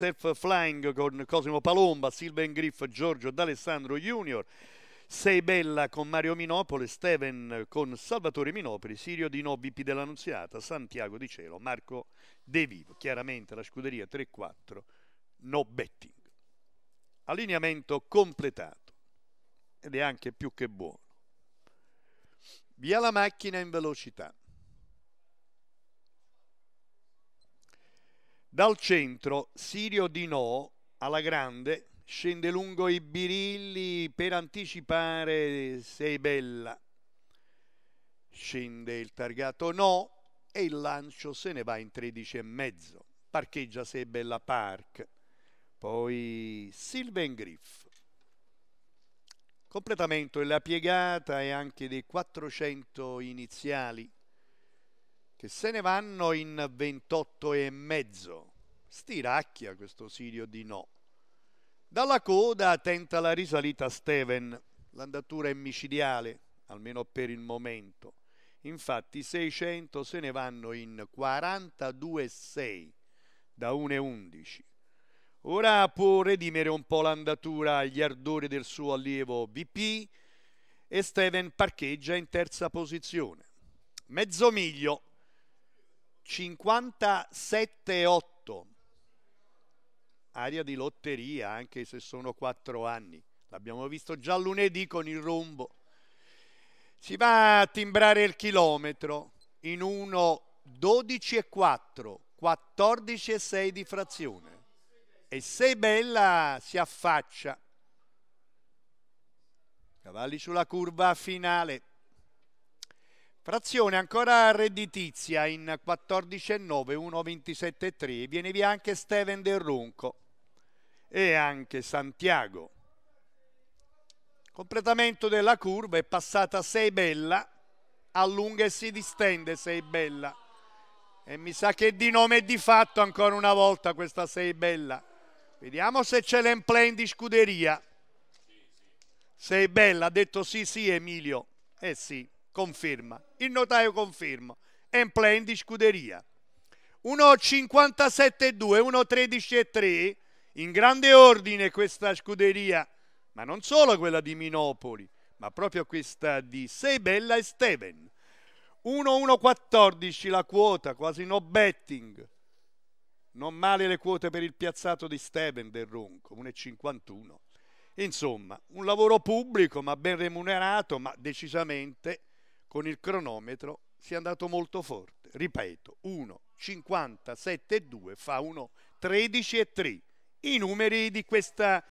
Self Flying con Cosimo Palomba, Silvan Griff, Giorgio D'Alessandro Junior, Sei Bella con Mario Minopoli, Steven con Salvatore Minopoli, Sirio Di Nobipi dell'Annunziata, Santiago Di Cielo, Marco De Vivo. Chiaramente la scuderia 3-4, no betting. Allineamento completato ed è anche più che buono. Via la macchina in velocità. Dal centro Sirio di No, alla grande scende lungo i birilli per anticipare Sei Bella. Scende il targato No e il lancio se ne va in 13 e mezzo. Parcheggia Sei Bella Park. Poi Sylvain Griff. Completamento della piegata e anche dei 400 iniziali che se ne vanno in 28 e mezzo. Stiracchia questo Sirio di no. Dalla coda tenta la risalita Steven. L'andatura è micidiale, almeno per il momento. Infatti 600 se ne vanno in 42,6 da 1,11. Ora può redimere un po' l'andatura agli ardori del suo allievo VP e Steven parcheggia in terza posizione. Mezzo miglio 57-8. Aria di lotteria, anche se sono quattro anni. L'abbiamo visto già lunedì con il rombo. Si va a timbrare il chilometro in 12 e 4, 14 e 6 di frazione. E se bella si affaccia. Cavalli sulla curva finale. Frazione ancora redditizia in 14,9, 1,27,3. Viene via anche Steven Del Runco e anche Santiago. Completamento della curva è passata sei bella, allunga e si distende sei bella. E mi sa che di nome e di fatto ancora una volta questa sei bella. Vediamo se c'è l'emplay di scuderia. Sei bella, ha detto sì sì Emilio. Eh sì conferma, il notaio conferma, è in play in di scuderia. 1,57,2, 1,13,3, in grande ordine questa scuderia, ma non solo quella di Minopoli, ma proprio questa di Seibella e Steven. 1,1,14 la quota, quasi no betting. Non male le quote per il piazzato di Steven del Ronco, 1,51. Insomma, un lavoro pubblico ma ben remunerato, ma decisamente con il cronometro sia andato molto forte. Ripeto, e 2 fa e 3. I numeri di questa